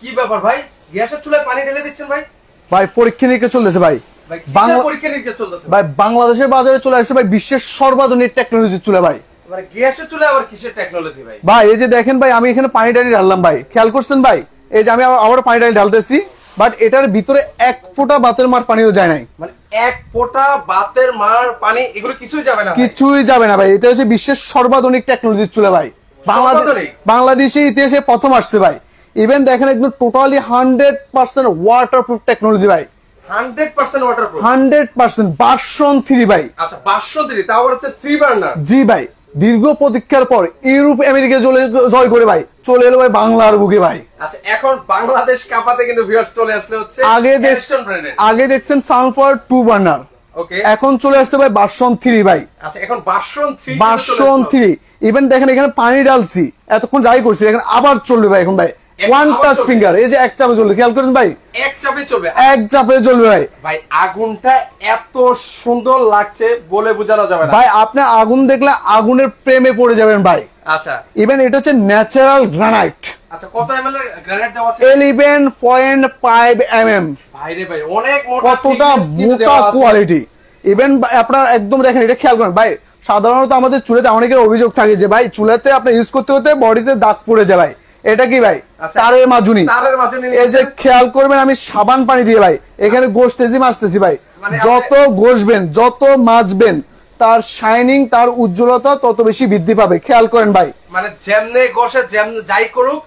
কি ব্যাপার ভাই গ্যাসের চুলায় পানি ঢেলে দিচ্ছেন ভাই ভাই পরীক্ষা নিরীক্ষা চলতেছে ভাই ভাই বাংলাদেশের বাজারে চলে আসছে ভাই বিশ্বের সর্বাধুনিক টেকনোলজির ভাই বাট এটার ভিতরে এক ফোঁটা বাতের মার পানিও যায় নাই মানে এক ফোঁটা বাতের মার পানি কিছুই যাবে না কিছুই যাবে না ভাই এটা হচ্ছে বিশ্বের সর্বাধুনিক টেকনোলজির চুলে ভাই বাংলাদেশে ইতিহাসে প্রথম আসছে ভাই ইভেন দেখেন একদম totally hundred percent proof technology ভাই hundred percent waterproof hundred three ভাই আচ্ছা বাসন থ্রি হচ্ছে থ্রি বার্নার জি ভাই দীর্ঘ প্রতীক্ষার পর ইউরোপ আমেরিকা চলে জয় করে ভাই চলে এলো ভাই বাংলার বুকে ভাই আচ্ছা, এখন বাংলাদেশ কাপাতে কিন্তু ভিউয়ার্স চলে আসলে হচ্ছে আগে দেখছেন আগে দেখছেন সানফার টু বার্নার এখন চলে আসছে ভাই বাসন থ্রি ভাই আচ্ছা, এখন বাসন থ্রি ইভেন দেখেন এখানে পানি ডালছি এতক্ষণ যাই করছি এখন আবার চলবে ভাই এখন ভাই ওয়ান টাচ ফিঙ্গার এই যে এক চাপে চলবে খেয়াল করেন ভাই এক চাপে চলবে এক চাপে চলবে ভাই ভাই আগুনটা এত সুন্দর লাগছে বলে বোঝানো যাবে না ভাই আপনি আগুন দেখলে আগুনের প্রেমে পড়ে যাবেন ভাই আচ্ছা ইভেন এটা হচ্ছে ন্যাচারাল আচ্ছা, গ্রানাইট কতটা কোয়ালিটি ইভেন একদম দেখেন এটা খেয়াল করেন ভাই সাধারণত আমাদের চুলেতে অনেকের অভিযোগ থাকে যে ভাই চুলাতে আপনার ইউজ করতে হতে বডিতে দাগ পড়ে যায় ভাই এটা কি ভাই আচ্ছা, তারের মাজুনি এই যে খেয়াল করবেন আমি সাবান পানি দিয়ে ভাই এখানে আচ্ছা। গোসতেছি মাছতেছি ভাই মানে যত গোসবেন যত মাজবেন তার শাইনিং তার উজ্জ্বলতা তত বেশি বৃদ্ধি পাবে খেয়াল করেন ভাই মানে যেমনে গোসে যেমনে যাই করুক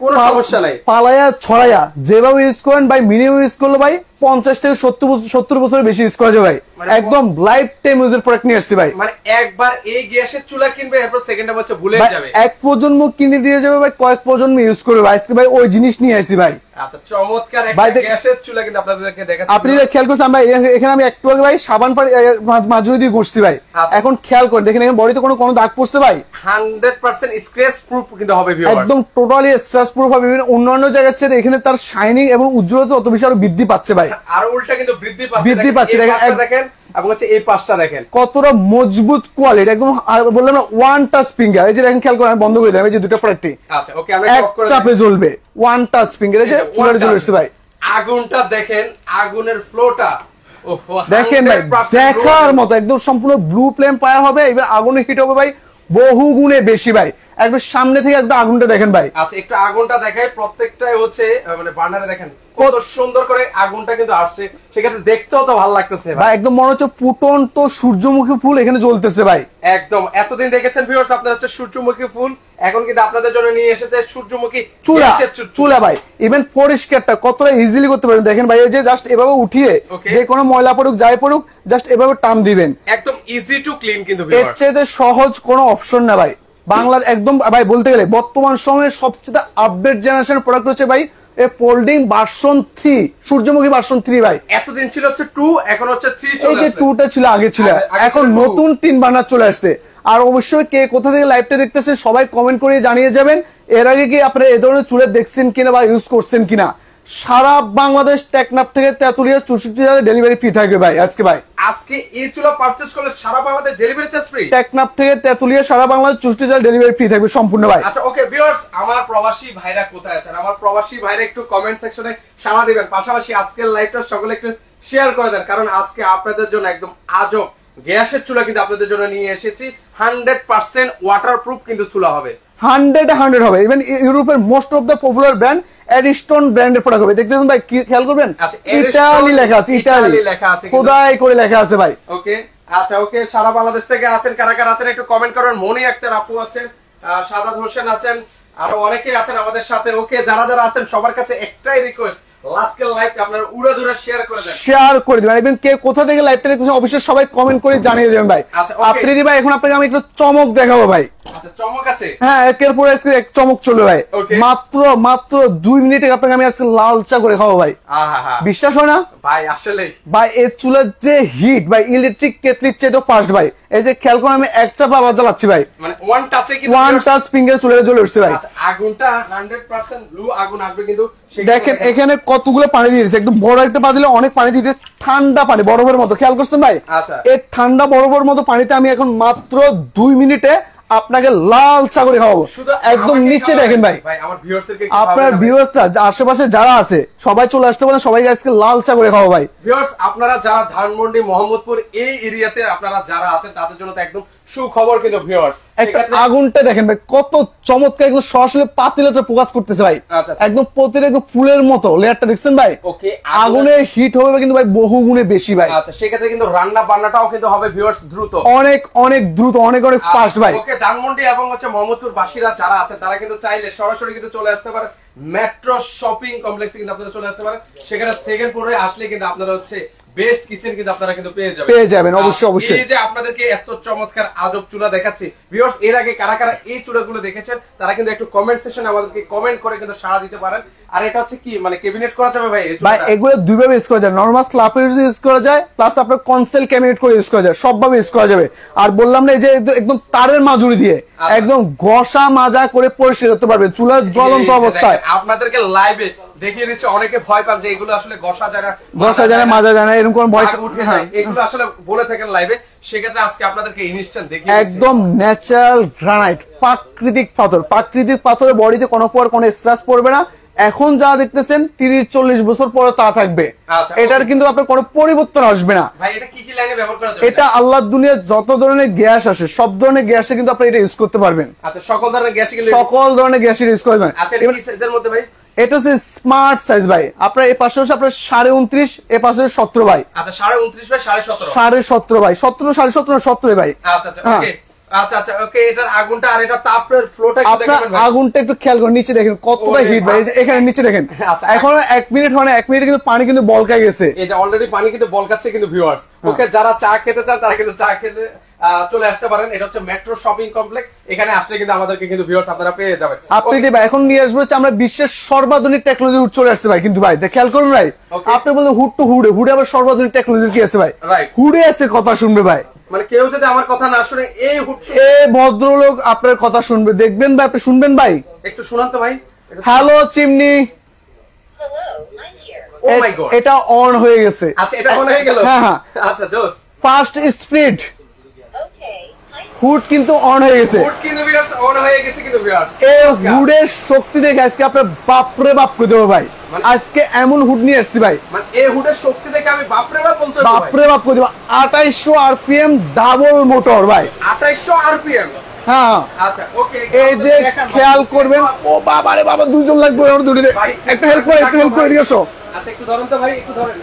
কোনো সমস্যা নাই পালায়া ছড়ায়া যেভাবে ইউজ করেন ভাই মিনিমাম ইউজ করলে ভাই পঞ্চাশ থেকে সত্তর বছর সত্তর বছরের বেশি ইউজ করা যায় ভাই মানে একদম লাইফ টাইম ইউজের প্রোডাক্ট নিয়ে আসছি ভাই মানে একবার এই গ্যাসের চুলা কিনবে এরপর সেকেন্ড হচ্ছে ভুলে যাবে এক প্রজন্ম কিনে দিয়ে যাবে ভাই কয়েক প্রজন্ম ইউজ করবে আজকে ভাই ওই জিনিস নিয়ে আসি ভাই আচ্ছা, গ্যাসের আপনি খেয়াল করছেন এখানে আমি একটু ভাই সাবান দিয়ে ঘুরছি ভাই আচ্ছা। এখন খেয়াল বডিতে কোনো দাগ পড়ছে ভাই প্রুফ কিন্তু হবে একদম টোটালি প্রুফ হবে অন্যান্য জায়গার চেয়ে এখানে তার শাইনিং এবং উজ্জ্বলতা অত বেশি আরো বৃদ্ধি পাচ্ছে ভাই কতটা মজবুত কোয়ালিটি আচ্ছা, এক ওয়ান টাচ ফিঙ্গার আগুনটা দেখেন আগুনের দেখেন ভাই দেখার মতো একদম সম্পূর্ণ ব্লু প্লেন পায়ার হবে এবার আগুনে হিট হবে ভাই বহু গুণে বেশি ভাই একবার সামনে থেকে একদম আগুনটা দেখেন ভাই আচ্ছা একটু আগুনটা দেখাই প্রত্যেকটাই হচ্ছে মানে বার্নারে দেখেন কত সুন্দর করে আগুনটা কিন্তু আসছে সেক্ষেত্রে দেখতেও তো ভালো লাগতেছে ভাই একদম মনে হচ্ছে তো সূর্যমুখী ফুল এখানে জ্বলতেছে ভাই একদম এতদিন দেখেছেন ভিউয়ার্স আপনারা হচ্ছে সূর্যমুখী ফুল এখন কিন্তু আপনাদের জন্য নিয়ে এসেছে সূর্যমুখী চুলা চুলা ভাই ইভেন পরিষ্কারটা কতটা ইজিলি করতে পারেন দেখেন ভাই যে জাস্ট এভাবে উঠিয়ে যে কোনো ময়লা পড়ুক যাই পড়ুক জাস্ট এভাবে টান দিবেন একদম ইজি টু ক্লিন কিন্তু এর চেয়ে সহজ কোনো অপশন না ভাই বাংলা একদম ভাই বলতে গেলে বর্তমান সময়ে সবচেয়ে আপডেট জেনারেশন প্রোডাক্ট হচ্ছে ভাই এ ফোল্ডিং থ্রি সূর্যমুখী বার্সন থ্রি ভাই এতদিন ছিল হচ্ছে টু এখন হচ্ছে থ্রি এই যে টুটা ছিল আগে ছিল এখন নতুন তিন বানার চলে আসছে আর অবশ্যই কে কোথা থেকে লাইভটা দেখতেছে সবাই কমেন্ট করে জানিয়ে যাবেন এর আগে কি আপনারা এ ধরনের চুলের দেখছেন কিনা বা ইউজ করছেন কিনা সারা বাংলাদেশ টেকনাপ থেকে তেতুলিয়া চৌষট্টি হাজার ডেলিভারি ফ্রি থাকবে ভাই আজকে ভাই আজকে এই চুলা পার্চেস করলে সারা Bangladesh delivery charge free Teknaf থেকে তেতুলিয়া সারা বাংলাদেশ চৌষট্টি হাজার ডেলিভারি ফ্রি থাকবে সম্পূর্ণ ভাই আচ্ছা ওকে ভিউয়ার্স আমার প্রবাসী ভাইরা কোথায় আছেন আমার প্রবাসী ভাইরা একটু কমেন্ট সেকশনে সাড়া দিবেন পাশাপাশি আজকের লাইভটা সকলে একটু শেয়ার করে দেন কারণ আজকে আপনাদের জন্য একদম আজব গ্যাসের চুলা কিন্তু আপনাদের জন্য নিয়ে এসেছি হান্ড্রেড পার্সেন্ট ওয়াটার প্রুফ কিন্তু চুলা হবে হান্ড্রেড হান্ড্রেড হবে ইভেন ইউরোপের most of the popular brand Ariston ব্র্যান্ডের প্রোডাক্ট হবে দেখতেছেন ভাই কি খেয়াল করবেন ইটালি আচ্ছা, লেখা আছে ইটালি লেখা আছে খোদাই করে লেখা আছে ভাই ওকে আচ্ছা ওকে সারা বাংলাদেশ থেকে আছেন কারা কারা আছেন একটু কমেন্ট করবেন মনি আক্তার আপু আছেন সাদাত হোসেন আছেন আরো অনেকে আছেন আমাদের সাথে ওকে যারা যারা আছেন সবার কাছে একটাই রিকোয়েস্ট আপনি যদি ভাই এখন আপনাকে আমি একটু চমক দেখাবো ভাই দেখেন এখানে কতগুলো পানি দিয়েছে একদম বড় একটা পাতিলে অনেক পানি দিয়েছে ঠান্ডা পানি বরফের মতো খেয়াল করছেন ভাই আচ্ছা। এই ঠান্ডা বরফের মতো পানিতে আমি এখন মাত্র দুই মিনিটে আপনাকে লাল চাকরি খাওয়াবো একদম নিচে দেখেন ভাই আপনার ভিউয়ার্সরা আশেপাশে যারা আছে সবাই চলে আসতে পারেন সবাই আজকে লাল চাকরি খাওয়া ভাই আপনারা যারা ধানমন্ডি মোহাম্মদপুর এই এরিয়াতে আপনারা যারা আছেন তাদের জন্য তো একদম সুখবর কিন্তু ভিউয়ার্স একটা আগুনটা দেখেন ভাই কত চমৎকার একদম সরাসরি পাতিলাটা করতেছে ভাই আচ্ছা, আচ্ছা। একদম প্রতিটা একদম ফুলের মতো লেয়ারটা দেখছেন ভাই ওকে আগুনে হিট হবে কিন্তু ভাই বহু গুণে বেশি ভাই আচ্ছা সেক্ষেত্রে কিন্তু রান্না বান্নাটাও কিন্তু হবে ভিউয়ার্স দ্রুত অনেক অনেক দ্রুত অনেক অনেক ফাস্ট আচ্ছা, ভাই ওকে ধানমন্ডি এবং হচ্ছে মোহাম্মদপুর বাসীরা যারা আছে তারা কিন্তু চাইলে সরাসরি কিন্তু চলে আসতে পারে মেট্রো শপিং কমপ্লেক্সে কিন্তু আপনারা চলে আসতে পারেন সেখানে সেকেন্ড ফ্লোরে আসলে কিন্তু আপনারা হচ্ছে বেস্ট কিন্তু আপনারা কিন্তু পেয়ে যাবেন পেয়ে যাবেন অবশ্যই অবশ্যই এই যে আপনাদেরকে এত চমৎকার আজব চুলা দেখাচ্ছি ভিউয়ার্স এর আগে কারা কারা এই চুলাগুলো দেখেছেন তারা কিন্তু একটু কমেন্ট সেকশনে আমাদেরকে কমেন্ট করে কিন্তু সাড়া দিতে পারেন আর এটা হচ্ছে কি মানে ক্যাবিনেট করা যাবে ভাই ভাই এগুলো দুই ভাবে ইউজ করা যায় নরমাল ইউজ করা যায় প্লাস আপনার কনসেল ক্যাবিনেট করে ইউজ করা যায় সব ভাবে ইউজ করা যাবে আর বললাম না এই যে একদম তারের মাজুরি দিয়ে আচ্ছা। একদম ঘষা মাজা করে পরিষ্কার করতে পারবে চুলার জ্বলন্ত অবস্থায় আপনাদেরকে লাইভে দেখিয়ে দিচ্ছে অনেকে ভয় পান যে এগুলো আসলে গসা গসা মাজা ভয় উঠে হ্যাঁ। এগুলো আসলে বলে থাকেন লাইভে সেক্ষেত্রে আজকে আপনাদেরকে ইনস্ট্যান্ট একদম ন্যাচারাল গ্রানাইট প্রাকৃতিক পাথর প্রাকৃতিক বডিতে কোনো পর কোনো স্ট্রাস পড়বে না এখন যা দেখতেছেন তিরিশ চল্লিশ বছর পরে তা থাকবে আচ্ছা, এটার কিন্তু আপনার কোনো পরিবর্তন আসবে না এটা আল্লাহ দুনিয়ার যত ধরনের গ্যাস আসে সব ধরনের গ্যাসে কিন্তু আপনি এটা ইউজ করতে পারবেন আচ্ছা, সকল ধরনের গ্যাস সকল ধরনের গ্যাস ইউজ করবেন আচ্ছা, এটা হচ্ছে স্মার্ট সাড়ে উনত্রিশ আচ্ছা, সতেরো সাড়ে আগুনটা একটু খেয়াল নিচে দেখেন কতটা হিট ভাই এখানে নিচে দেখেন আচ্ছা, আচ্ছা। এখন এক মিনিট মানে এক মিনিট কিন্তু পানি কিন্তু বলকা গেছে এটা অলরেডি পানি কিন্তু বলকাচ্ছে কিন্তু ওকে হ্যাঁ। যারা চা খেতে চান তারা কিন্তু চা খেতে চলে আসতে পারেন এটা হচ্ছে মেট্রো শপিং কমপ্লেক্স এখানে আসলে কিন্তু আমাদেরকে কিন্তু ভিউয়ার্স আপনারা পেয়ে যাবেন আপনি দি ভাই এখন নিয়ে আমরা বিশ্বের সর্বাধুনিক টেকনোলজি চলে আসছে ভাই কিন্তু ভাই খেয়াল করুন ভাই আপনি টু হুডে হুডে আবার সর্বাধুনিক টেকনোলজি কি আছে ভাই হুডে আছে কথা শুনবে ভাই মানে কেউ যদি আমার কথা না শুনে এই এ ভদ্রলোক আপনার কথা শুনবে দেখবেন ভাই আপনি শুনবেন ভাই একটু শুনান তো ভাই হ্যালো চিমনি oh এটা অন হয়ে গেছে আচ্ছা এটা অন হয়ে গেল হ্যাঁ, হ্যাঁ। আচ্ছা জোস ফার্স্ট স্পিড হুড কিন্তু অন হয়ে গেছে এই হুডের শক্তি দেখে আজকে আপনার বাপরে বাপ করে দেবো ভাই মানে- আজকে এমন হুড নিয়ে আসছি ভাই মানে এই হুডের শক্তি দেখে আমি বাপরে বাপ বলতে বাপরে বাপ করে দেবো আঠাইশশো আরপিএম ডাবল মোটর ভাই আঠাইশশো আরপিএম হ্যাঁ আচ্ছা, এই যে খেয়াল করবেন ও বাবা রে বাবা দুজন লাগবে আমার দুটিতে একটা হেল্প করে একটা হেল্প করে দিয়ে আসো আচ্ছা, একটু ধরেন তো ভাই একটু ধরেন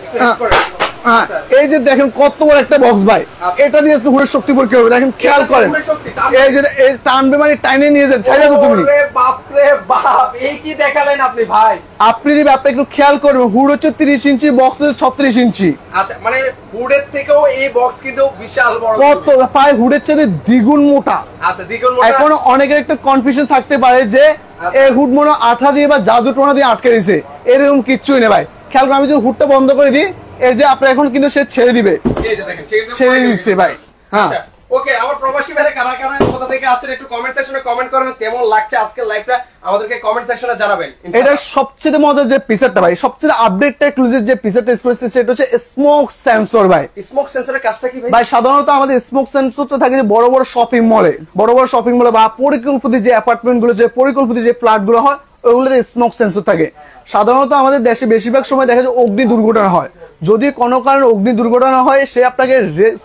হ্যাঁ, এই যে দেখেন কত বড় একটা বক্স ভাই এটা দিয়ে হুড়ের শক্তি হবে দেখেন খেয়াল করেন এই যে টানবে মানে টাইনে নিয়ে তুমি আপনি যদি আপনি একটু খেয়াল করবেন হুড় হচ্ছে ইঞ্চি বক্স হচ্ছে ইঞ্চি আচ্ছা মানে হুডের থেকেও এই বক্স কিন্তু বিশাল কত হুডের চেয়ে দ্বিগুণ মোটা আচ্ছা দ্বিগুণ এখন অনেকের একটা কনফিউশন থাকতে পারে যে আচ্ছা। এই হুড মনে আঠা দিয়ে বা জাদু টোনা দিয়ে আটকে দিয়েছে এরকম কিচ্ছুই নেই ভাই খেয়াল করে আমি যদি হুডটা বন্ধ করে দিই এই যে আপনি এখন কিন্তু সে ছেড়ে দিবে ছেড়ে দিচ্ছে ভাই হ্যাঁ আচ্ছা, ওকে আমার প্রবাসী ভাইরা কারা কারা কোথা থেকে একটু কমেন্ট সেকশনে কমেন্ট করেন কেমন লাগছে আজকের লাইভটা আমাদেরকে কমেন্ট সেকশনে জানাবেন এটা সবচেয়ে মজার যে পিসারটা ভাই সবচেয়ে যে পিসারটা ইউজ সেটা হচ্ছে স্মোক সেন্সর ভাই স্মোক সেন্সরের কাজটা কি ভাই ভাই সাধারণত আমাদের স্মোক সেন্সরটা থাকে যে বড় বড় শপিং মলে বড় বড় শপিং মলে বা পরিকল্পিত যে অ্যাপার্টমেন্ট গুলো যে পরিকল্পিত যে প্লট গুলো হয় ওগুলোতে স্মোক সেন্সর থাকে সাধারণত আমাদের দেশে বেশিরভাগ সময় দেখা যায় অগ্নি দুর্ঘটনা হয় যদি কোনো কারণে অগ্নি দুর্ঘটনা হয় সে আপনাকে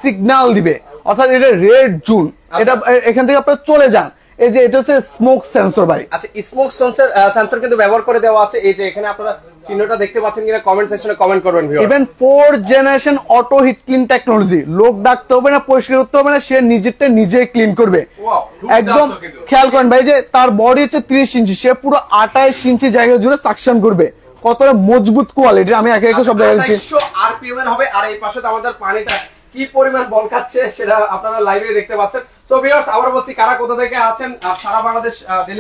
সিগনাল দিবে অর্থাৎ এটা রেড জুন আচ্ছা। এটা এখান থেকে আপনার চলে যান এই যে এটা হচ্ছে স্মোক সেন্সর ভাই আচ্ছা স্মোক সেন্সর সেন্সর কিন্তু ব্যবহার করে দেওয়া আছে এই যে এখানে আপনারা চিহ্নটা দেখতে পাচ্ছেন কিনা কমেন্ট সেকশনে কমেন্ট করবেন viewer even four generation auto heat clean technology লোক ডাকতে হবে না পরিষ্কার করতে হবে না সে নিজেরটা নিজে ক্লিন করবে একদম খেয়াল করেন ভাই যে তার বডি হচ্ছে 30 ইঞ্চি সে পুরো 28 ইঞ্চি জায়গা জুড়ে সাকশন করবে কতটা মজবুত কোয়ালিটি আমি একে একে সব দেখাচ্ছি আরপিএম এর হবে আর এই পাশে তো আমাদের পানিটা কি পরিমাণ বল খাচ্ছে সেটা আপনারা লাইভে দেখতে পাচ্ছেন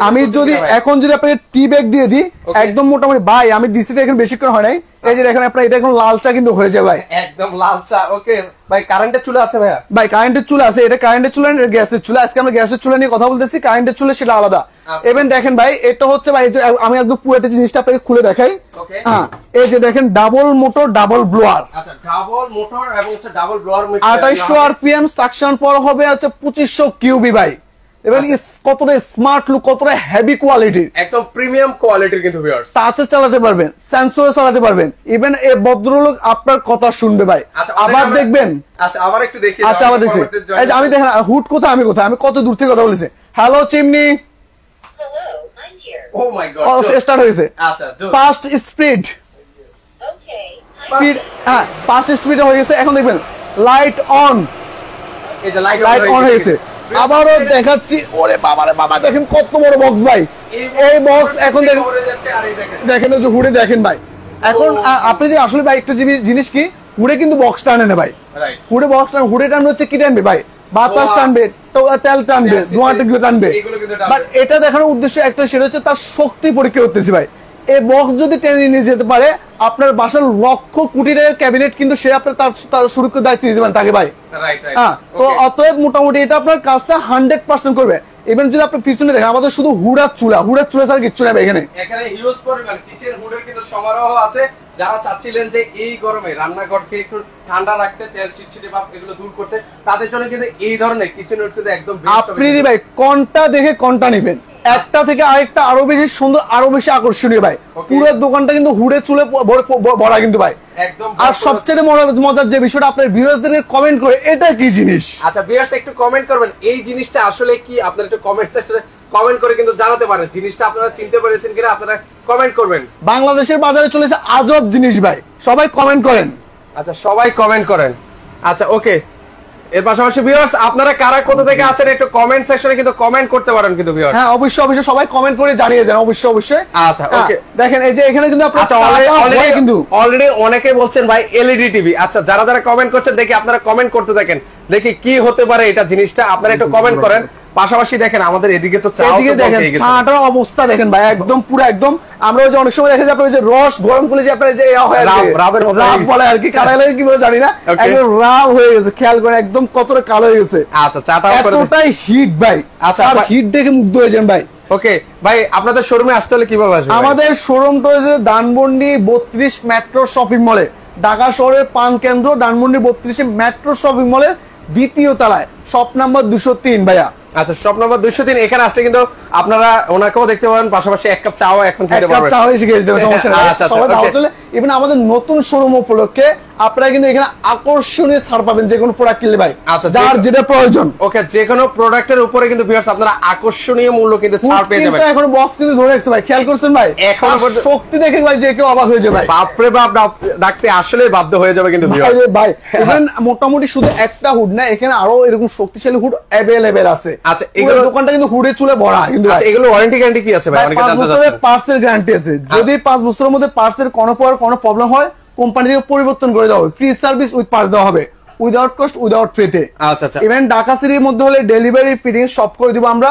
আমি যদি এখন যদি আপনাকে টি ব্যাগ দিয়ে দিই একদম মোটামুটি ভাই আমি দিচ্ছি এখন বেশিক্ষণ হয় নাই এই যে দেখেন আপনার এটা এখন লাল চা কিন্তু হয়ে যায় ভাই একদম লাল চা ওকে ভাই কারেন্টের চুলা আছে ভাই ভাই কারেন্টের চুলা আছে এটা কারেন্টের চুলা গ্যাসের চুলা আজকে আমরা গ্যাসের চুলা নিয়ে কথা বলতেছি কারেন্টের চুলা সেটা আলাদা এবেন আচ্ছা। দেখেন ভাই এটা হচ্ছে ভাই আমি একদম পুরোটা জিনিসটা আপনাকে খুলে দেখাই হ্যাঁ এই যে দেখেন double motor double blower double motor এবং ডাবল ব্লোয়ার আঠাইশো আরপিএম সাকশন পর হবে হচ্ছে পঁচিশশো কিউবি ভাই স্মার্ট লুক হেভি একদম প্রিমিয়াম কোয়ালিটির কিন্তু ভিউয়ার্স টাচে চালাতে পারবেন সেন্সরে চালাতে পারবেন ইভেন এ ভদ্রলোক আপনার কথা শুনবে ভাই আচ্ছা, আবার দেখবেন আচ্ছা আবার একটু দেখি আচ্ছা আমি দেখেন হুট কোথায় আমি কোথায় আমি কত দূর থেকে কথা বলেছি হ্যালো চিমনি Oh oh, হ্যাঁ, ও দেখাচ্ছি ওরে বাবা রে বাবা দেখেন কত বড় বক্স ভাই এই বক্স এখন দেখেন দেখেন ঘুরে দেখেন ভাই এখন আপনি যে আসলে ভাই একটা জিনিস কি হুড়ে কিন্তু বক্স টানে না ভাই হুড়ে বক্স টান হুড়ে টান হচ্ছে কি টানবে ভাই বাতাস টানবে তেল টানবে ধোঁয়াটা টানবে বাট এটা দেখানোর উদ্দেশ্য একটা সেটা হচ্ছে তার শক্তি পরীক্ষা করতেছি ভাই এই বক্স যদি টেনে নিয়ে যেতে পারে আপনার বাসার লক্ষ কোটি টাকার ক্যাবিনেট কিন্তু সে আপনার তার তার সুরক্ষিত দায়িত্ব দিতে পারেন তাকে ভাই হ্যাঁ তো অতএব মোটামুটি এটা আপনার কাজটা হান্ড্রেড পার্সেন্ট করবে ইভেন যদি আপনি পিছনে দেখেন আমাদের শুধু হুড়ার চুলা হুড়ার চুলা ছাড়া কিচ্ছু নেবে এখানে এখানে ইউজ করবেন কিচেন হুডের কিন্তু সমারোহ আছে যারা চাচ্ছিলেন যে এই গরমে রান্নাঘরকে একটু ঠান্ডা রাখতে তেল চিটচিটি ভাব এগুলো দূর করতে তাদের জন্য কিন্তু এই ধরনের কিচেন ওয়েট একদম আপনি ভাই কোনটা দেখে কোনটা নেবেন হ্যাঁ। একটা থেকে আরেকটা আরো বেশি সুন্দর আরো বেশি আকর্ষণীয় ভাই পুরো দোকানটা কিন্তু হুড়ে চুলে ভরা কিন্তু ভাই আর সবচেয়ে মজার যে বিষয়টা আপনার ভিউয়ার্সদের কমেন্ট করে এটা কি জিনিস আচ্ছা ভিউয়ার্স একটু কমেন্ট করবেন এই জিনিসটা আসলে কি আপনার একটু কমেন্ট সেকশনে কমেন্ট করে কিন্তু জানাতে পারেন জিনিসটা আপনারা চিনতে পেরেছেন কিনা আপনারা কমেন্ট করবেন বাংলাদেশের বাজারে চলেছে আজব জিনিস ভাই সবাই কমেন্ট করেন আচ্ছা সবাই কমেন্ট করেন আচ্ছা ওকে এর পাশাপাশি ভিউয়ার্স আপনারা কারা কোথা থেকে একটু কমেন্ট সেকশনে কিন্তু কমেন্ট করতে পারেন কিন্তু ভিউয়ার্স হ্যাঁ অবশ্যই অবশ্যই সবাই কমেন্ট করে জানিয়ে যান অবশ্যই অবশ্যই আচ্ছা ওকে হ্যাঁ, দেখেন এই যে এখানে কিন্তু আপনারা অলরেডি আচ্ছা, কিন্তু অলরেডি অনেকে বলছেন ভাই এলইডি টিভি e আচ্ছা যারা যারা কমেন্ট করছেন দেখি আপনারা কমেন্ট করতে থাকেন দেখি কি হতে পারে এটা জিনিসটা আপনারা একটু কমেন্ট করেন পাশাপাশি দেখেন আমাদের এদিকে তো চাটার অবস্থা দেখেন ভাই একদম পুরো একদম আমরা যে অনেক সময় দেখে যায় আপনার যে রস গরম করে যে আপনার আর কি কালো কি বলে জানি না একদম রাব হয়ে গেছে খেয়াল করে একদম কতটা কালো হয়ে গেছে আচ্ছা চাটা এতটাই হিট ভাই আচ্ছা হিট দেখে মুগ্ধ হয়েছেন ভাই ওকে ভাই আপনাদের শোরুমে আসতে হলে কিভাবে আসবে আমাদের শোরুমটা হয়েছে দানবন্ডি বত্রিশ মেট্রো শপিং মলে ঢাকা শহরের পান কেন্দ্র ডানমন্ডি বত্রিশে মেট্রো শপিং মলের দ্বিতীয় তলায় শপ নাম্বার দুশো তিন ভাইয়া আচ্ছা শপ দুইশো 203 এখানে আসলে কিন্তু আপনারা ওনাকেও দেখতে পাবেন পাশাপাশি এক কাপ চাও এখন খেতে পারবেন এক কাপ চাও এসে গেছে দেবে সমস্যা নেই আচ্ছা আচ্ছা ইভেন আমাদের নতুন শোরুম উপলক্ষে আপনারা কিন্তু এখানে আকর্ষণীয় ছাড় পাবেন যে কোনো প্রোডাক্ট কিনলে ভাই আচ্ছা যার যেটা প্রয়োজন ওকে যে কোনো প্রোডাক্টের উপরে কিন্তু ভিউয়ার্স আপনারা আকর্ষণীয় মূল্য কিন্তু ছাড় পেয়ে যাবেন এখন বক্স কিন্তু ধরে রাখছে ভাই খেয়াল করছেন ভাই এখন শক্তি দেখে ভাই যে কেউ অবাক হয়ে যাবে ভাই বাপ ডাকতে আসলে বাধ্য হয়ে যাবে কিন্তু ভিউয়ার্স ভাই মোটামুটি শুধু একটা হুড না এখানে আরো এরকম শক্তিশালী হুড अवेलेबल আছে আচ্ছা এগুলো দোকানটা কিন্তু হুডে চুলে ভরা কিন্তু আচ্ছা এগুলো ওয়ারেন্টি গ্যারান্টি কি আছে ভাই অনেকে জানতে চাচ্ছে পার্টসের গ্যারান্টি আছে যদি আচ্ছা। পাঁচ বছরের মধ্যে পার্সেল কোনো পাওয়ার কোনো প্রবলেম হয় কোম্পানি পরিবর্তন করে দেওয়া হবে ফ্রি সার্ভিস উইথ পাস দেওয়া হবে উইদাউট কস্ট উইদাউট ফ্রিতে আচ্ছা আচ্ছা ইভেন ঢাকা সিটির মধ্যে হলে ডেলিভারি ফিটিং সব করে দিব আমরা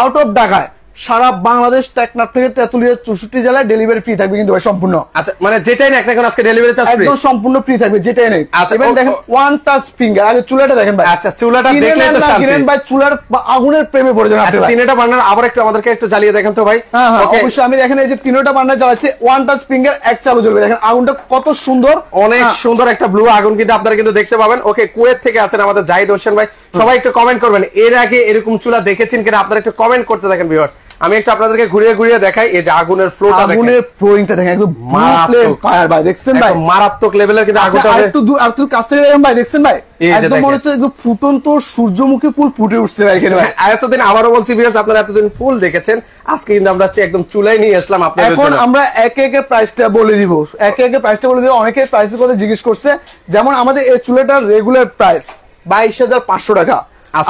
আউট অফ ঢাকায় সারা বাংলাদেশ টেকনাফ থেকে তেতুলিয়া চৌষট্টি জেলায় ডেলিভারি ফ্রি থাকবে কিন্তু ভাই সম্পূর্ণ আচ্ছা মানে যেটাই না এখন আজকে ডেলিভারি চার্জ একদম সম্পূর্ণ ফ্রি থাকবে যেটাই নেই আচ্ছা এবার দেখেন ওয়ান টাচ ফিঙ্গার আগে চুলাটা দেখেন ভাই আচ্ছা চুলাটা দেখলে তো শান্তি কিরেন ভাই চুলার আগুনের প্রেমে পড়ে যান আপনি আচ্ছা, তিনটা বার্নার আবার একটু আমাদেরকে একটু জ্বালিয়ে দেখেন তো ভাই হ্যাঁ, হ্যাঁ অবশ্যই আমি দেখেন এই যে তিনটা বার্নার জ্বালাচ্ছি ওয়ান টাচ ফিঙ্গার এক চালু জ্বলবে দেখেন আগুনটা কত সুন্দর অনেক হ্যাঁ। সুন্দর একটা ব্লু আগুন কিন্তু আপনারা কিন্তু দেখতে পাবেন ওকে কুয়েত থেকে আছেন আমাদের জাহিদ হোসেন ভাই সবাই একটু কমেন্ট করবেন এর আগে এরকম চুলা দেখেছেন কিনা আপনারা একটু কমেন্ট করতে থাকেন ভিউয়ার্স আমি একটু আপনাদেরকে ঘুরিয়ে ঘুরিয়ে দেখাই এই যে আগুনের ফ্লোটা দেখেন আগুনের ফ্লোইংটা দেখেন একদম মারাত্মক ফায়ার ভাই দেখছেন ভাই মারাত্মক লেভেলের কিন্তু আগুনটা একটু একটু কাছ থেকে দেখেন ভাই দেখছেন ভাই একদম মনে হচ্ছে একদম ফুটন্ত সূর্যমুখী ফুল ফুটে উঠছে ভাই এখানে ভাই হ্যাঁ, এতদিন আবারো বলছি ভিউয়ার্স আপনারা এতদিন ফুল দেখেছেন আজকে কিন্তু আমরা হচ্ছে একদম চুলাই নিয়ে আসলাম আপনাদের এখন আমরা একে একে প্রাইসটা বলে দিব একে একে প্রাইসটা বলে দিব অনেকে প্রাইসের কথা জিজ্ঞেস করছে যেমন আমাদের এই চুলাটার রেগুলার প্রাইস 22500 টাকা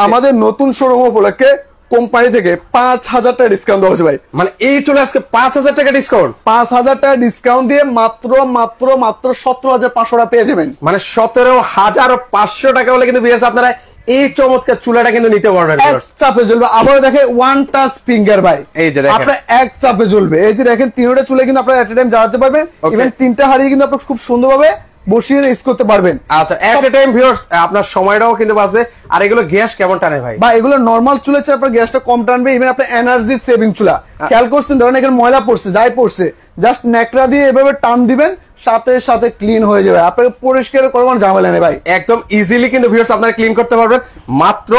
আমাদের নতুন শোরুম উপলক্ষে কোম্পানি থেকে পাঁচ হাজার টাকা ডিসকাউন্ট দেওয়া হচ্ছে ভাই মানে এই চলে আজকে পাঁচ হাজার টাকা ডিসকাউন্ট পাঁচ হাজার টাকা ডিসকাউন্ট দিয়ে মাত্র মাত্র মাত্র সতেরো হাজার পাঁচশো টাকা পেয়ে যাবেন মানে সতেরো হাজার পাঁচশো টাকা বলে কিন্তু বিয়ার্স আপনারা এই চমৎকার চুলাটা কিন্তু নিতে পারবেন চাপে জ্বলবে আবার দেখে ওয়ান টাচ ফিঙ্গার ভাই এই যে আপনার এক চাপে জ্বলবে এই যে দেখেন তিনটা চুলে কিন্তু আপনারা এট টাইম জ্বালাতে পারবেন ইভেন তিনটা হারিয়ে কিন্তু আপনার খুব সুন্দরভাবে বসিয়ে ইউজ করতে পারবেন আচ্ছা এট এ টাইম ভিউয়ার্স আপনার সময়টাও কিন্তু বাঁচবে আর এগুলো গ্যাস কেমন টানে ভাই বা এগুলো নরমাল চুলে চেয়ে আপনার গ্যাসটা কম টানবে ইভেন আপনার এনার্জি সেভিং চুলা খেয়াল করছেন ধরেন এখানে ময়লা পড়ছে যাই পড়ছে জাস্ট ন্যাকড়া দিয়ে এভাবে টান দিবেন সাথে সাথে ক্লিন হয়ে যাবে আপনাকে পরিষ্কার ঝামেলা নেই ভাই একদম ইজিলি কিন্তু ভিউয়ার্স আপনারা ক্লিন করতে পারবেন মাত্র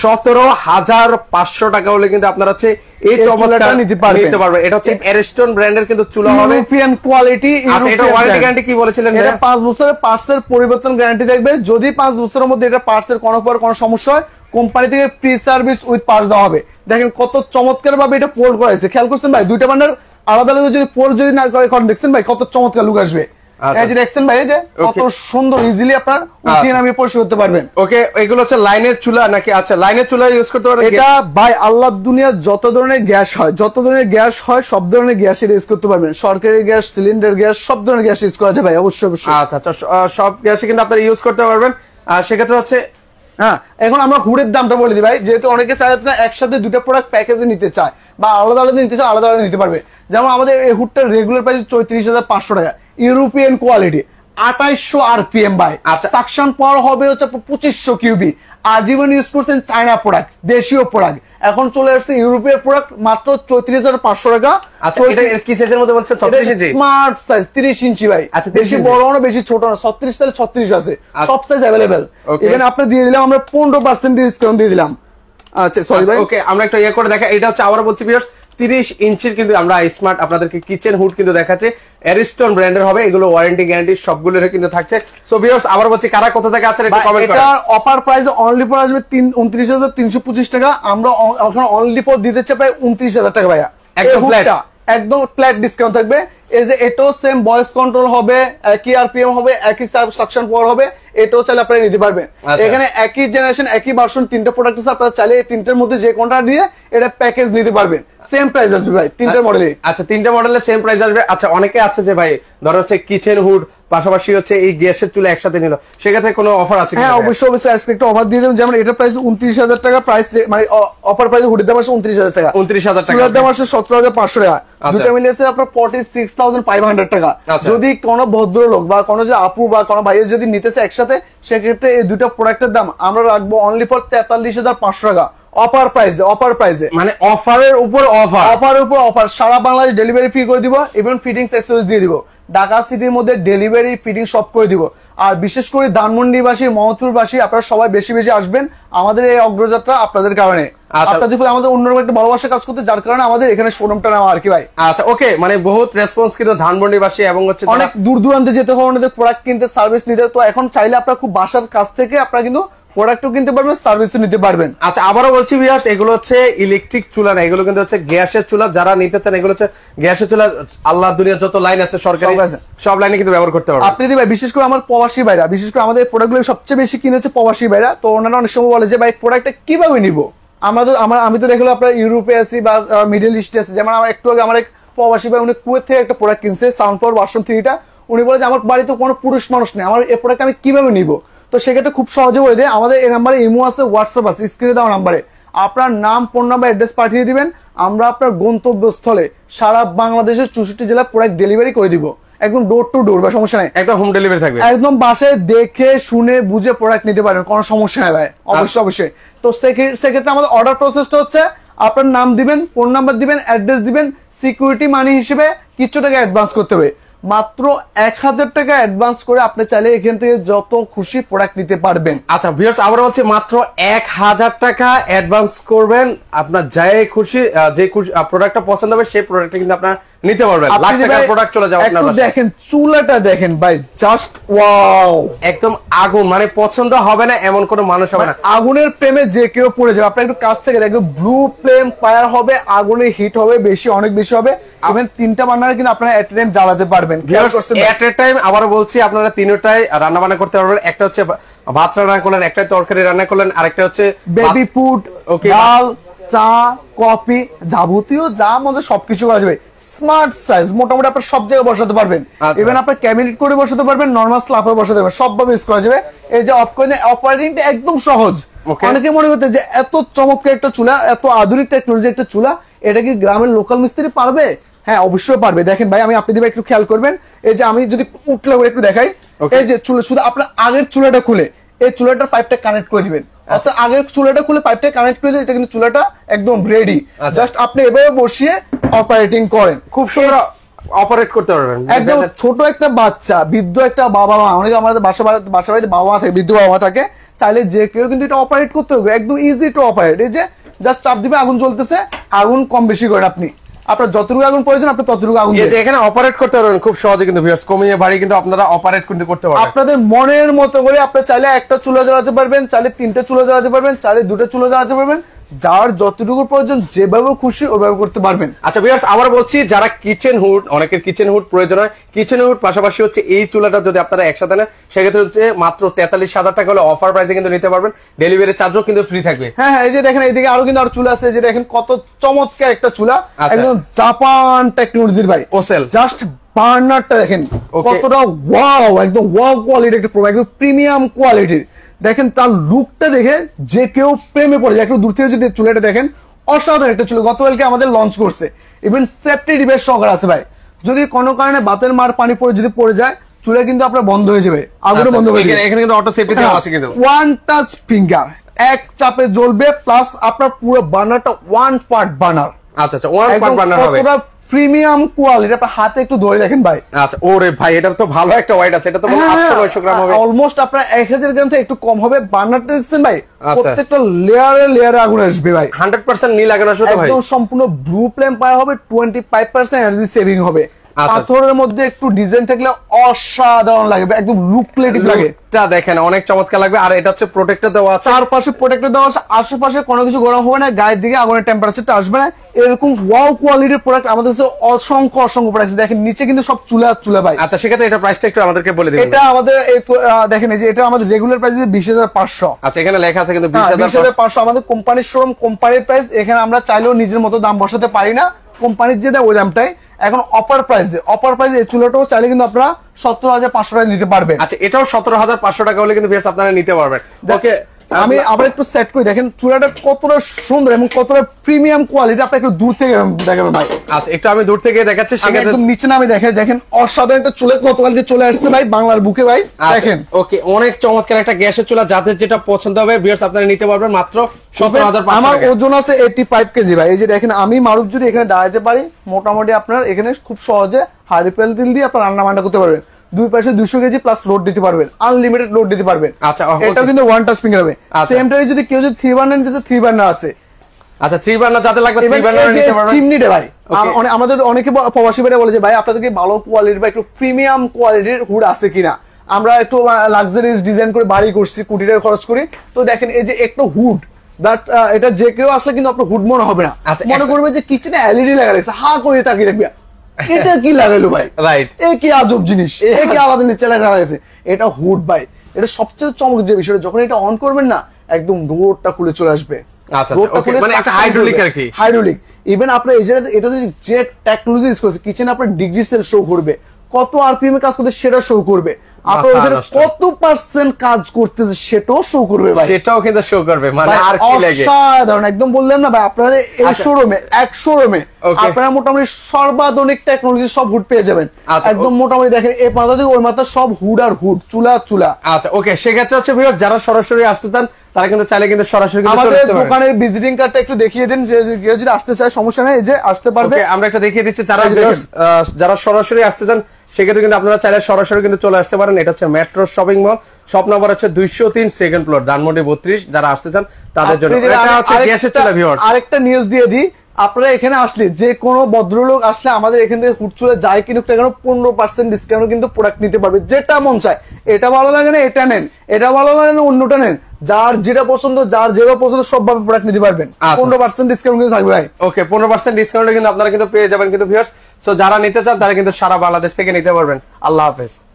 সতেরো হাজার পাঁচশো টাকা হলে কিন্তু আপনারা হচ্ছে এই চমৎকার নিতে পারবেন নিতে পারবেন এটা হচ্ছে ব্র্যান্ডের কিন্তু চুলা হবে ইউরোপিয়ান আচ্ছা, কোয়ালিটি এটা ওয়ারেন্টি গ্যারান্টি কি বলেছিলেন এটা বছরের পার্টসের পরিবর্তন গ্যারান্টি থাকবে যদি পাঁচ বছরের মধ্যে এটা পার্টসের কোনো পর কোনো সমস্যা হয় কোম্পানি থেকে প্রি সার্ভিস উইথ পার্টস দেওয়া হবে দেখেন কত চমৎকার ভাবে এটা পোল্ড করা হয়েছে খেয়াল করছেন ভাই দুইটা বান্ডার আলাদা যদি যদি না করে দেখছেন ভাই কত চমৎকার লুক আসবে আচ্ছা। যে কত সুন্দর আচ্ছা। পরিষ্কার চুলা নাকি আচ্ছা লাইনের চুলা ইউজ করতে পারবেন ভাই দুনিয়া যত ধরনের গ্যাস হয় যত ধরনের গ্যাস হয় সব ধরনের গ্যাস ইউজ করতে পারবেন সরকারি গ্যাস সিলিন্ডার গ্যাস সব ধরনের গ্যাস ইউজ করা যায় ভাই অবশ্যই অবশ্যই আচ্ছা আচ্ছা সব গ্যাসে কিন্তু আপনারা ইউজ করতে পারবেন আর সেক্ষেত্রে হচ্ছে হ্যাঁ এখন আমরা হুডের দামটা বলে দিই ভাই যেহেতু অনেকে চাই আপনার একসাথে দুটো প্রোডাক্ট প্যাকেজে নিতে চায় বা আলাদা আলাদা নিতে চায় আলাদা আলাদা নিতে পারবে যেমন আমাদের এই হুডটার রেগুলার প্রাইস চৌত্রিশ হাজার পাঁচশো টাকা ইউরোপিয়ান কোয়ালিটি আঠাইশো বাই আচ্ছা। সাকশন পাওয়ার হবে হচ্ছে পঁচিশশো কিউবি আজীবন ইউজ করছেন প্রোডাক্ট দেশীয় প্রোডাক্ট এখন চলে আসছে প্রোডাক্ট মাত্র চৌত্রিশ হাজার পাঁচশো টাকা স্মার্ট আচ্ছা, সাইজ তিরিশ ইঞ্চি ভাই আচ্ছা, বেশি বড় বেশি ছোট না ছত্রিশ তাহলে ছত্রিশ আছে সব সাইজ অ্যাভেলেবেল ইভেন আপনি দিয়ে দিলাম আমরা পনেরো পার্সেন্ট ডিসকাউন্ট দিয়ে দিলাম আচ্ছা সরি ভাই ওকে আমরা একটা ইয়ে করে দেখা এটা হচ্ছে আবার বলছি বিয়ার্স তিরিশ ইঞ্চির কিন্তু আমরা স্মার্ট আপনাদেরকে কিচেন হুড কিন্তু দেখাচ্ছে অ্যারিস্টন ব্র্যান্ডের হবে এগুলো ওয়ারেন্টি গ্যারান্টি সবগুলো কিন্তু থাকছে সো বিয়ার্স আবার বলছি কারা কোথা থেকে আছে অফার প্রাইস অনলি ফোর আসবে 29325 টাকা আমরা এখন অনলি দিতে চাই প্রায় উনত্রিশ হাজার টাকা ভাইয়া একদম ফ্ল্যাট একদম ফ্ল্যাট ডিসকাউন্ট থাকবে এই যে এটো সেম ভয়েস কন্ট্রোল হবে একই আরপিএম হবে একই সাকশন পাওয়ার হবে এটাও চাইলে আপনারা নিতে পারবেন আচ্ছা। এখানে একই জেনারেশন একই ভার্সন তিনটা প্রোডাক্ট আছে আপনারা চাইলে এই তিনটার মধ্যে যে কোনটা দিয়ে এটা প্যাকেজ নিতে পারবেন সেম প্রাইস আসবে ভাই তিনটা মডেলে আচ্ছা তিনটা মডেলে সেম প্রাইস আসবে আচ্ছা অনেকে আছে যে ভাই ধর হচ্ছে কিচেন হুড পাশাপাশি হচ্ছে এই গ্যাসের চুলা একসাথে নিল সেক্ষেত্রে কোনো অফার আছে হ্যাঁ অবশ্যই অবশ্যই আজকে একটা অফার দিয়ে দেবেন যেমন এটা প্রাইস উনত্রিশ হাজার টাকা প্রাইস মানে অফার প্রাইস হুডের দাম আছে উনত্রিশ হাজার টাকা উনত্রিশ হাজার টাকা দাম আছে সতেরো হাজার পাঁচশো টাকা আচ্ছা। দুটো মিলে আছে আপনার ফর্টি সিক্স টাকা আচ্ছা। যদি কোনো ভদ্রলোক বা কোনো যে আপু বা কোনো ভাইয়ের যদি নিতেছে একসাথে সেক্ষেত্রে এই দুটো প্রোডাক্টের দাম আমরা রাখবো অনলি ফর তেতাল্লিশ হাজার পাঁচশো টাকা অফার প্রাইস অফার প্রাইসে মানে অফারের উপর অফার অফার উপর অফার সারা বাংলাদেশ ডেলিভারি ফ্রি করে দিব এবং ফিটিংস এক্সেস দিয়ে দিব ঢাকা সিটির মধ্যে ডেলিভারি ফিটিং সব করে দিব আর বিশেষ করে ধানমন্ডিবাসী মহমদপুরবাসী আপনারা সবাই বেশি বেশি আসবেন আমাদের এই অগ্রযাত্রা আপনাদের কারণে আচ্ছা। আপনাদের একটা ভালোবাসা কাজ করতে যার কারণে আমাদের এখানে নেওয়া ভাই আচ্ছা ওকে মানে বহুত রেসপন্স কিন্তু এবং হচ্ছে অনেক দূর দূরান্তে যেতে প্রোডাক্ট কিনতে সার্ভিস নিতে তো এখন চাইলে খুব বাসার কাছ থেকে আপনারা কিন্তু প্রোডাক্টও কিনতে পারবেন সার্ভিসও নিতে পারবেন আচ্ছা আবারও বলছি বিরাট এগুলো হচ্ছে ইলেকট্রিক চুলা না এগুলো কিন্তু হচ্ছে গ্যাসের চুলা যারা নিতে চান এগুলো হচ্ছে গ্যাসের চুলা আল্লাহ দুনিয়া যত লাইন আছে সরকারি সব লাইনে কিন্তু ব্যবহার করতে পারবেন আপনি ভাই বিশেষ করে আমার প্রবাসী ভাইরা বিশেষ করে আমাদের প্রোডাক্টগুলো সবচেয়ে বেশি কিনেছে প্রবাসী ভাইরা তো ওনারা অনেক সময় বলে যে ভাই প্রোডাক্টটা কিভাবে নিব আমরা তো আমার আমি তো দেখলাম আপনার ইউরোপে আছি বা মিডল ইস্টে আছি যেমন আমার একটু আগে আমার এক প্রবাসী ভাই উনি কুয়েত থেকে একটা প্রোডাক্ট কিনছে সাউন্ড পাওয়ার ভার্সন থ্রিটা উনি বলে যে আমার বাড়িতে কোনো পুরুষ মানুষ নেই আমার এই প্রোডাক্ট আমি কিভাবে নিবো তো সেক্ষেত্রে খুব সহজে বলে দেয় আমাদের এই নাম্বারে ইমো আছে হোয়াটসঅ্যাপ আছে স্ক্রিনে দেওয়া নাম্বারে আপনার নাম ফোন নাম্বার অ্যাড্রেস পাঠিয়ে দিবেন আমরা আপনার গন্তব্যস্থলে সারা বাংলাদেশের চৌষট্টি জেলা প্রোডাক্ট ডেলিভারি করে দিব একদম ডোর টু ডোর বা সমস্যা নাই একদম হোম ডেলিভারি থাকবে একদম বাসে দেখে শুনে বুঝে প্রোডাক্ট নিতে পারবেন কোনো সমস্যা নাই ভাই অবশ্যই আচ্ছা। অবশ্যই তো সেক্ষেত্রে আমাদের অর্ডার প্রসেসটা হচ্ছে আপনার নাম দিবেন ফোন নাম্বার দিবেন অ্যাড্রেস দিবেন সিকিউরিটি মানি হিসেবে কিছু টাকা অ্যাডভান্স করতে হবে মাত্র এক হাজার টাকা অ্যাডভান্স করে আপনি চাইলে এখান থেকে যত খুশি প্রোডাক্ট নিতে পারবেন আচ্ছা ভিউর্স আবার বলছি মাত্র এক হাজার টাকা অ্যাডভান্স করবেন আপনার যাই খুশি যে প্রোডাক্টটা পছন্দ হবে সেই প্রোডাক্টটা কিন্তু আপনার নিতে পারবেন লাখ টাকার প্রোডাক্ট চলে আপনার দেখেন চুলাটা দেখেন ভাই জাস্ট ওয়াও একদম আগুন মানে পছন্দ হবে না এমন কোনো মানুষ হবে না মানে আগুনের প্রেমে যে কেউ পড়ে যাবে আপনি একটু কাছ থেকে দেখবেন ব্লু ফ্লেম ফায়ার হবে আগুনের হিট হবে বেশি অনেক বেশি হবে আপনি তিনটা বান্নার কিন্তু আপনারা এট টাইম জ্বালাতে পারবেন এট টাইম আবার বলছি আপনারা তিনটায় রান্না বান্না করতে পারবেন একটা হচ্ছে ভাত রান্না করলেন একটা তরকারি রান্না করলেন আরেকটা হচ্ছে বেবি ফুড ওকে চা কফি যাবতীয় যা মধ্যে সবকিছু আসবে স্মার্ট সাইজ মোটামুটি আপনার সব জায়গায় বসাতে পারবেন ইভেন আচ্ছা। আপনার ক্যাবিনেট করে বসাতে পারবেন নর্মাল স্লাপে বসাতে পারবেন সবভাবে ইউজ করা যাবে এই যে অফ অপারেটিংটা একদম সহজ অনেকে মনে করতে যে এত চমৎকার একটা চুলা এত আধুনিক টেকনোলজি একটা চুলা এটা কি গ্রামের লোকাল মিস্ত্রি পারবে হ্যাঁ অবশ্যই পারবে দেখেন ভাই আমি আপনি একটু খেয়াল করবেন এই যে আমি যদি উঠলে একটু দেখাই এই যে চুলা শুধু আপনার আগের চুলাটা খুলে এই চুলাটার পাইপটা কানেক্ট করে দিবেন আচ্ছা।, আচ্ছা আগের চুলাটা খুলে পাইপটা কানেক্ট করে দিলে এটা কিন্তু চুলাটা একদম রেডি জাস্ট আচ্ছা। আপনি এভাবে বসিয়ে অপারেটিং করেন খুব সুন্দর অপারেট করতে পারবেন একদম ছোট একটা বাচ্চা বৃদ্ধ একটা বাবা মা অনেকে আমাদের বাসা বাসা বাড়িতে বাবা মা থাকে বৃদ্ধ বাবা মা থাকে চাইলে যে কেউ কিন্তু এটা অপারেট করতে হবে একদম ইজি টু অপারেট এই যে জাস্ট চাপ দিবে আগুন জ্বলতেছে আগুন কম বেশি করেন আপনি আপনার যতটুকু আগুন প্রয়োজন আপনি ততটুকু আগুন এখানে অপারেট করতে পারবেন খুব সহজে কিন্তু ভিউয়ার্স কমিয়ে বাড়ি কিন্তু আপনারা অপারেট কিন্তু করতে পারবেন আপনাদের মনের মতো করে আপনি চাইলে একটা চুলা জ্বালাতে পারবেন চাইলে তিনটা চুলা জ্বালাতে পারবেন চাইলে দুটো চুলা জ্বালাতে পারবেন যার যতটুকু প্রয়োজন যেভাবে খুশি ওভাবে করতে পারবেন আচ্ছা বিয়ার্স আবার বলছি যারা কিচেন হুড অনেকের কিচেন হুড প্রয়োজন হয় কিচেন হুড পাশাপাশি হচ্ছে এই চুলাটা যদি আপনারা একসাথে নেন সেক্ষেত্রে হচ্ছে মাত্র তেতাল্লিশ হাজার টাকা হলে অফার প্রাইসে কিন্তু নিতে পারবেন ডেলিভারি চার্জও কিন্তু ফ্রি থাকবে হ্যাঁ, হ্যাঁ এই যে দেখেন এইদিকে আরো কিন্তু আরো চুলা আছে যে দেখেন কত চমৎকার একটা চুলা আচ্ছা। একদম জাপান টেকনোলজির ভাই ওসেল জাস্ট বার্নারটা দেখেন কতটা ওয়াও একদম ওয়াও কোয়ালিটি একটা প্রোডাক্ট একদম প্রিমিয়াম কোয়ালিটির দেখেন তার লুকটা দেখে যে কেউ প্রেমে পড়ে যায় একটু দূর থেকে যদি চুলেটা দেখেন অসাধারণ একটা চুল গতকালকে আমাদের লঞ্চ করছে ইভেন সেফটি ডিবের সহকার আছে ভাই যদি কোনো কারণে বাতের মার পানি পড়ে যদি পড়ে যায় চুলে কিন্তু আপনার বন্ধ হয়ে যাবে আগুনে আচ্ছা, বন্ধ হয়ে যাবে এখানে কিন্তু অটো সেফটি আছে কিন্তু ওয়ান টাচ ফিঙ্গার এক চাপে জ্বলবে প্লাস আপনার পুরো বার্নারটা ওয়ান পার্ট বার্নার আচ্ছা আচ্ছা ওয়ান পার্ট বার্নার হবে প্রিমিয়াম কোয়ালিটি আপনার হাতে একটু ধরে দেখেন ভাই আচ্ছা ওরে ভাই এটা তো ভালো একটা ওয়াইড আছে এটা তো 800 হ্যাঁ, গ্রাম হবে অলমোস্ট আপনার 1000 গ্রাম থেকে একটু কম হবে বানাতে দেখছেন ভাই আচ্ছা। প্রত্যেকটা লেয়ারে লেয়ারে আগুন আসবে ভাই 100% নীল আগুন আসবে ভাই একদম সম্পূর্ণ ব্লু ফ্লেম পাওয়া হবে 25% এনার্জি সেভিং হবে আচ্ছা। পাথরের মধ্যে একটু ডিজাইন থাকলে অসাধারণ লাগে একদম লুকলেটিভ লাগে এটা দেখেন অনেক চমৎকার লাগবে আর এটা হচ্ছে প্রোটেক্টর দেওয়া আছে চারপাশে প্রোটেক্টর দেওয়া আছে আশেপাশে কোনো কিছু গরম হবে না গায়ের দিকে আগুনের টেম্পারেচারটা আসবে না এরকম ওয়াও কোয়ালিটির প্রোডাক্ট আমাদের কাছে অসংখ্য অসংখ্য প্রাইস দেখেন নিচে কিন্তু সব চুলা চুলা ভাই আচ্ছা সেক্ষেত্রে এটা প্রাইসটা একটু আমাদেরকে বলে দিন এটা আমাদের দেখেন এই যে এটা আমাদের রেগুলার প্রাইস বিশ হাজার পাঁচশো আচ্ছা এখানে লেখা আছে কিন্তু হ্যাঁ, বিশ হাজার পাঁচশো আমাদের কোম্পানির শোরুম কোম্পানির প্রাইস এখানে আমরা চাইলেও নিজের মতো দাম বসাতে পারি না কোম্পানির যে দেয় ওই দামটাই এখন অপার প্রাইসে অপার প্রাইসে এই চুলাটাও চাইলে কিন্তু আপনারা সতেরো হাজার পাঁচশো টাকা নিতে পারবেন আচ্ছা এটাও সতেরো হাজার পাঁচশো টাকা হলে কিন্তু আপনারা নিতে পারবেন ওকে আমি আবার একটু সেট করে দেখেন চূড়াটা কতটা সুন্দর এবং কতটা প্রিমিয়াম কোয়ালিটি আপনি একটু দূর থেকে দেখাবেন ভাই আচ্ছা একটু আমি দূর থেকে দেখাচ্ছি সেটা একদম নিচে নামে দেখে দেখেন অসাধারণ একটা চুলে গতকালকে চলে আসছে ভাই বাংলার বুকে ভাই আচ্ছা, দেখেন ওকে অনেক চমৎকার একটা গ্যাসের চুলা যাদের যেটা পছন্দ হবে ভিউয়ার্স আপনারা নিতে পারবেন মাত্র আমার ওজন আছে 85 কেজি ভাই এই যে দেখেন আমি মারুক যদি এখানে দাঁড়াতে পারি মোটামুটি আপনার এখানে খুব সহজে হাড়ি দিল দিয়ে আপনার রান্না বান্না করতে পারবেন দুই পাশে দুশো কেজি প্লাস লোড দিতে পারবেন আনলিমিটেড লোড দিতে পারবেন আচ্ছা, এটাও কিন্তু ওয়ান টাচ ফিঙ্গার হবে সেম আচ্ছা। টাইমে যদি কেউ যদি থ্রি বার্নার নিতে থ্রি বার্নার আছে আচ্ছা থ্রি বার্নার যাতে লাগবে থ্রি বার্নার নিতে পারবেন ভাই আমাদের অনেকে প্রবাসী বলে যে ভাই ভালো কোয়ালিটির বা একটু প্রিমিয়াম কোয়ালিটির হুড আছে কিনা আমরা একটু লাক্সারিজ ডিজাইন করে বাড়ি করছি কোটি টাকা খরচ করি তো দেখেন এই যে একটু হুড এটা যে কেউ আসলে কিন্তু আপনার হুড মনে হবে না আচ্ছা, মনে করবে যে কিচেনে এলইডি লাগা লাগছে হা করে তাকিয়ে রাখবে এটা কি লাগাইলো ভাই রাইট এ কি আজব জিনিস এ কি আমাদের নিচে লাগা হয়েছে এটা হুড ভাই এটা সবচেয়ে চমক যে বিষয়টা যখন এটা অন করবেন না একদম রোডটা খুলে চলে আসবে আচ্ছা, আচ্ছা, মানে একটা হাইড্রোলিক আর কি হাইড্রোলিক ইভেন আপনার এই এটা যে টেকনোলজি ইউজ করছে কিচেন আপনার ডিগ্রি সেল শো করবে কত আরপিএম এ কাজ করতে সেটা শো করবে কত পার্সেন্ট কাজ করতেছে সেটাও শো করবে ভাই সেটাও কিন্তু শো করবে মানে আর কি লাগে অসাধারণ একদম বললেন না ভাই আপনাদের এই শোরুমে আচ্ছা। এক শোরুমে আপনারা মোটামুটি সর্বাধুনিক টেকনোলজি সব হুড পেয়ে যাবেন আচ্ছা, একদম মোটামুটি দেখেন এই মাথা থেকে ওই মাথা সব হুড আর হুড চুলা চুলা আচ্ছা ওকে সেক্ষেত্রে হচ্ছে বিরাট যারা সরাসরি আসতে চান তারা কিন্তু চাইলে কিন্তু সরাসরি আমাদের দোকানের ভিজিটিং কার্ডটা একটু দেখিয়ে দিন যে কেউ যদি আসতে চায় সমস্যা নেই যে আসতে পারবে আমরা একটা দেখিয়ে দিচ্ছি যারা যারা সরাসরি আসতে চান সেক্ষেত্রে কিন্তু আপনারা চাইলে সরাসরি কিন্তু চলে আসতে পারেন এটা হচ্ছে metro shopping mall shop number হচ্ছে দুইশো তিন সেকেন্ড ফ্লোর ধানমন্ডি বত্রিশ যারা আসতে চান তাদের জন্য আরেকটা নিউজ দিয়ে দিই আপনারা এখানে আসলে যে কোনো ভদ্রলোক আসলে আমাদের এখান থেকে ফুটচুলে যায় কিনুক না কেন পনেরো পার্সেন্ট ডিসকাউন্ট কিন্তু প্রোডাক্ট নিতে পারবে যেটা মন চায় এটা ভালো লাগে না এটা নেন এটা ভালো লাগে না অন্যটা নেন যার যেটা পছন্দ যার যেটা পছন্দ সবভাবে প্রোডাক্ট নিতে পারবেন আচ্ছা। পনেরো পার্সেন্ট ডিসকাউন্ট কিন্তু থাকবে ভাই ওকে পনেরো পার্সেন্ট ডিসকাউন্ট কিন্তু আপনারা কিন্তু পেয়ে যাবেন কিন্তু সো যারা নিতে চান তারা কিন্তু সারা বাংলাদেশ থেকে নিতে পারবেন আল্লাহ হাফেজ